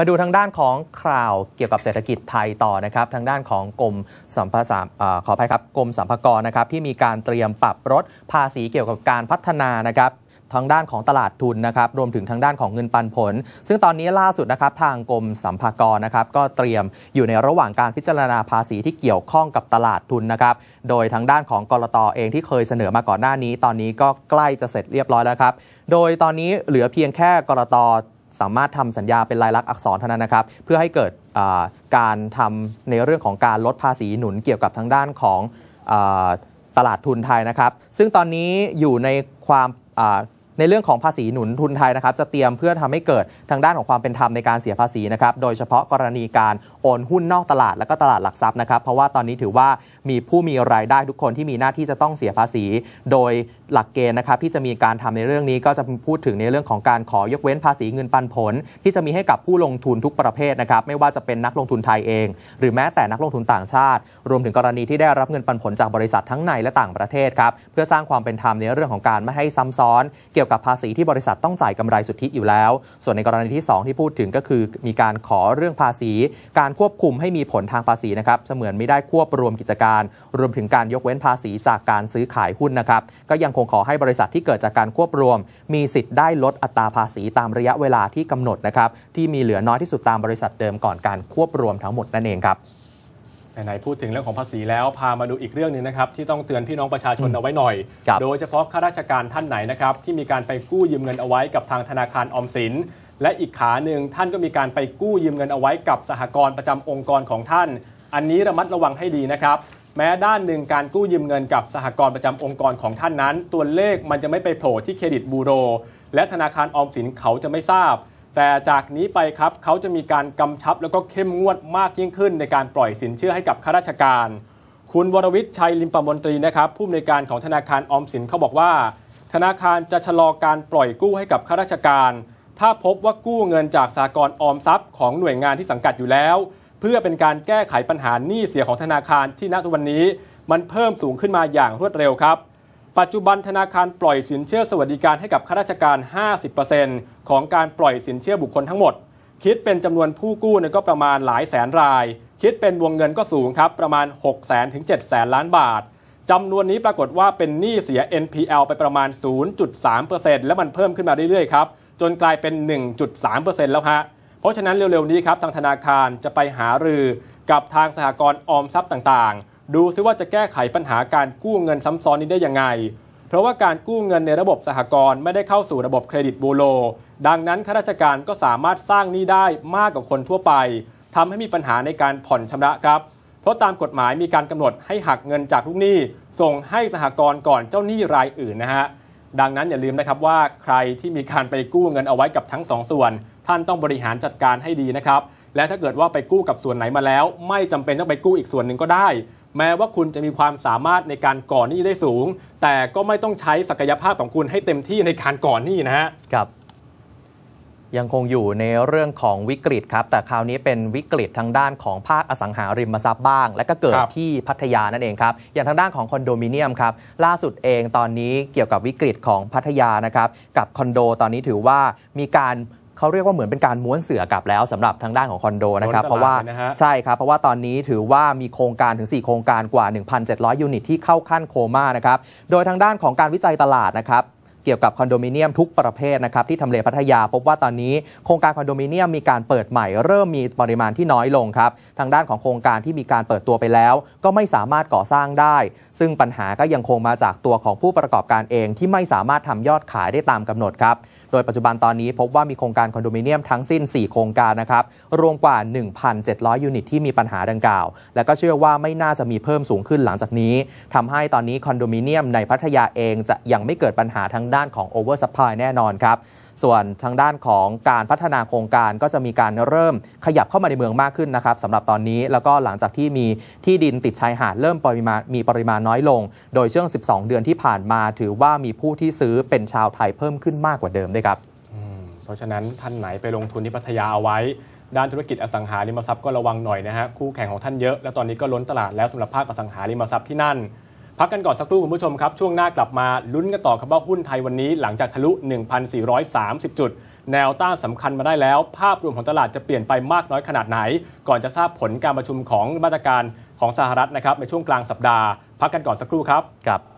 มาดูทางด้านของข่าวเกี่ยวกับเศรษฐกิจไทยต่อนะครับทางด้านของ กรมสัมภาระ์ขออภัยครับกรมสัมภากรนะครับที่มีการเตรียมปรับลดภาษีเกี่ยวกับการพัฒนานะครับทางด้านของตลาดทุนนะครับรวมถึงทางด้านของเงินปันผล ซึ่งตอนนี้ล่าสุดนะครับทางกรมสัมภากรนะครับก็เตรียมอยู่ในระหว่างการพิจารณาภาษีที่เกี่ยวข้องกับตลาดทุนนะครับโดยทางด้านของกรตอเองที่เคยเสนอมาก่อนหน้านี้ ตอนนี้ก็ใกล้จะเสร็จเรียบร้อยแล้วครับ โดยตอนนี้เหลือเพียงแค่กรตสามารถทำสัญญาเป็นลายลักษณ์อักษรเท่านั้นนะครับ เพื่อให้เกิดการทำในเรื่องของการลดภาษีหนุนเกี่ยวกับทางด้านของตลาดทุนไทยนะครับ ซึ่งตอนนี้อยู่ในความในเรื่องของภาษีหนุนทุนไทยนะครับจะเตรียมเพื่อทำให้เกิดทางด้านของความเป็นธรรมในการเสียภาษีนะครับโดยเฉพาะกรณีการโอนหุ้นนอกตลาดและก็ตลาดหลักทรัพย์นะครับเพราะว่าตอนนี้ถือว่ามีผู้มีรายได้ทุกคนที่มีหน้าที่จะต้องเสียภาษี โดยหลักเกณฑ์นะครับที่จะมีการทำในเรื่องนี้ก็จะพูดถึงในเรื่องของการขอยกเว้นภาษีเงินปันผล ที่จะมีให้กับผู้ลงทุนทุกประเภทนะครับไม่ว่าจะเป็นนักลงทุนไทยเอง หรือแม้แต่นักลงทุนต่างชาติ รวมถึงกรณีที่ได้รับเงินปันผลจากบริษัททั้งในและต่างประเทศครับเพื่อสร้างความเป็นธรรมในเรื่องของการไม่ให้ซ้ำซ้อนเกี่ยวยวกับภาษีที่บริษัทต้องจ่ายกำไรสุทธิอยู่แล้ว ส่วนในกรณีที่ 2 ที่พูดถึงก็คือ มีการขอเรื่องภาษีการควบคุมให้มีผลทางภาษีนะครับ เสมือนไม่ได้ควบรวมกิจการ รวมถึงการยกเว้นภาษีจากการซื้อขายหุ้นนะครับ ก็ยังคงขอให้บริษัทที่เกิดจากการควบรวม มีสิทธิ์ได้ลดอัตราภาษีตามระยะเวลาที่กำหนดนะครับ ที่มีเหลือน้อยที่สุดตามบริษัทเดิมก่อนการควบรวมทั้งหมดนั่นเองครับไหนพูดถึงเรื่องของภาษีแล้วพามาดูอีกเรื่องหนึ่งนะครับที่ต้องเตือนพี่น้องประชาชนเอาไว้หน่อย โดยเฉพาะข้าราชการท่านไหนนะครับ ที่มีการไปกู้ยืมเงินเอาไว้กับทางธนาคารออมสินและอีกขาหนึ่งท่านก็มีการไปกู้ยืมเงินเอาไว้กับสหกรณ์ประจำองค์กรของท่าน อันนี้ระมัดระวังให้ดีนะครับแม้ด้านหนึ่งการกู้ยืมเงินกับสหกรณ์ประจำองค์กรของท่านนั้น ตัวเลขมันจะไม่ไปโผล่ที่เครดิตบูโร และธนาคารออมสินเขาจะไม่ทราบแต่จากนี้ไปครับเขาจะมีการกำชับแล้วก็เข้มงวดมากยิ่งขึ้นในการปล่อยสินเชื่อให้กับข้าราชการ คุณวรวิทย์ชัยลิมปมนตรีนะครับ ผู้อำนวยการของธนาคารออมสินเขาบอกว่า ธนาคารจะชะลอการปล่อยกู้ให้กับข้าราชการ ถ้าพบว่ากู้เงินจากสากลออมทรัพย์ของหน่วยงานที่สังกัดอยู่แล้ว เพื่อเป็นการแก้ไขปัญหาหนี้เสียของธนาคารที่ณวันนี้มันเพิ่มสูงขึ้นมาอย่างรวดเร็วครับปัจจุบันธนาคารปล่อยสินเชื่อสวัสดิการให้กับข้าราชการ 50%ของการปล่อยสินเชื่อ บุคคลทั้งหมด คิดเป็นจำนวนผู้กู้เนี่ยก็ประมาณหลายแสนราย คิดเป็นวงเงินก็สูงครับประมาณ 6 0แสนถึง 7 แสนล้านบาท จำนวนนี้ปรากฏว่าเป็นหนี้เสีย NPL ไปประมาณ 0.3%แล้วมันเพิ่มขึ้นมาเรื่อยๆ ครับ จนกลายเป็น 1.3%แล้วฮะ เพราะฉะนั้นเร็วๆนี้ครับทางธนาคารจะไปหารือ กับทางสหกรณ์ออมทรัพย์ต่างๆดูซิว่าจะแก้ไขปัญหาการกู้เงินซ้ำซ้อนนี้ได้ยังไง เพราะว่าการกู้เงินในระบบสหกรณ์ไม่ได้เข้าสู่ระบบเครดิตบูโร ดังนั้นข้าราชการก็สามารถสร้างหนี้ได้มากกว่าคนทั่วไป ทำให้มีปัญหาในการผ่อนชำระครับ เพราะตามกฎหมายมีการกำหนดให้หักเงินจากทุกหนี้ส่งให้สหกรณ์ก่อนเจ้าหนี้รายอื่นนะฮะ ดังนั้นอย่าลืมนะครับว่าใครที่มีการไปกู้เงินเอาไว้กับทั้ง2สส่วน ท่านต้องบริหารจัดการให้ดีนะครับ และถ้าเกิดว่าไปกู้กับส่วนไหนมาแล้ว ไม่จำเป็นต้องไปกู้อีกส่วนหนึ่งก็ได้แม้ว่าคุณจะมีความสามารถในการก่อนหนี้ได้สูง แต่ก็ไม่ต้องใช้ศักยภาพของคุณให้เต็มที่ในการก่อนหนี้นะฮะครับ ยังคงอยู่ในเรื่องของวิกฤตครับ แต่คราวนี้เป็นวิกฤตทางด้านของภาคอสังหาริมทรัพย์บ้างและก็เกิดที่พัทยานั่นเองครับ อย่างทางด้านของคอนโดมิเนียมครับ ล่าสุดเองตอนนี้เกี่ยวกับวิกฤตของพัทยานะครับ กับคอนโดตอนนี้ถือว่ามีการเขาเรียกว่าเหมือนเป็นการม้วนเสือกลับแล้ว สำหรับทางด้านของคอนโดนะครับเพราะว่าใช่ครับเพราะว่าตอนนี้ถือว่ามีโครงการถึง4โครงการกว่า1,700ยูนิตที่เข้าขั้นโคม่านะครับโดยทางด้านของการวิจัยตลาดนะครับ เกี่ยวกับคอนโดมิเนียมทุกประเภทนะครับที่ทำเลพัทยา พบว่าตอนนี้โครงการคอนโดมิเนียมมีการเปิดใหม่เริ่มมีปริมาณที่น้อยลงครับทางด้านของโครงการที่มีการเปิดตัวไปแล้ว ก็ไม่สามารถก่อสร้างได้ ซึ่งปัญหาก็ยังคงมาจากตัวของผู้ประกอบการเองที่ไม่สามารถทำยอดขายได้ตามกำหนดครับดยปัจจุบันตอนนี้พบว่ามีโครงการคอนโดมิเนียมทั้งสิ้น 4 โครงการนะครับ รวมกว่า 1,700ยูนิตที่มีปัญหาดังกล่าว และก็เชื่อว่าไม่น่าจะมีเพิ่มสูงขึ้นหลังจากนี้ ทำให้ตอนนี้คอนโดมิเนียมในพัทยาเองจะยังไม่เกิดปัญหาทางด้านของโอเวอร์ซัพพลายแน่นอนครับส่วนทางด้านของการพัฒนาโครงการก็จะมีการเริ่มขยับเข้ามาในเมืองมากขึ้นนะครับสำหรับตอนนี้แล้วก็หลังจากที่มีที่ดินติดชายหาดเริ่มปริมาณมีปริมาณน้อยลง โดยช่วง 12 เดือนที่ผ่านมาถือว่ามีผู้ที่ซื้อเป็นชาวไทยเพิ่มขึ้นมากกว่าเดิมด้วยครับเพราะฉะนั้นท่านไหนไปลงทุนที่พัทยาเอาไว้ ด้านธุรกิจอสังหาริมทรัพย์ก็ระวังหน่อยนะฮะคู่แข่งของท่านเยอะและตอนนี้ก็ล้นตลาดแล้วสำหรับภาคอสังหาริมทรัพย์ที่นั่นพักกันก่อนสักครู่คุณผู้ชมครับ ช่วงหน้ากลับมาลุ้นกันต่อครับว่าหุ้นไทยวันนี้หลังจากทะลุ 1,430 จุด แนวต้านสำคัญมาได้แล้ว ภาพรวมของตลาดจะเปลี่ยนไปมากน้อยขนาดไหน ก่อนจะทราบผลการประชุมของมาตรการของสหรัฐนะครับ ในช่วงกลางสัปดาห์ พักกันก่อนสักครู่ครับครับ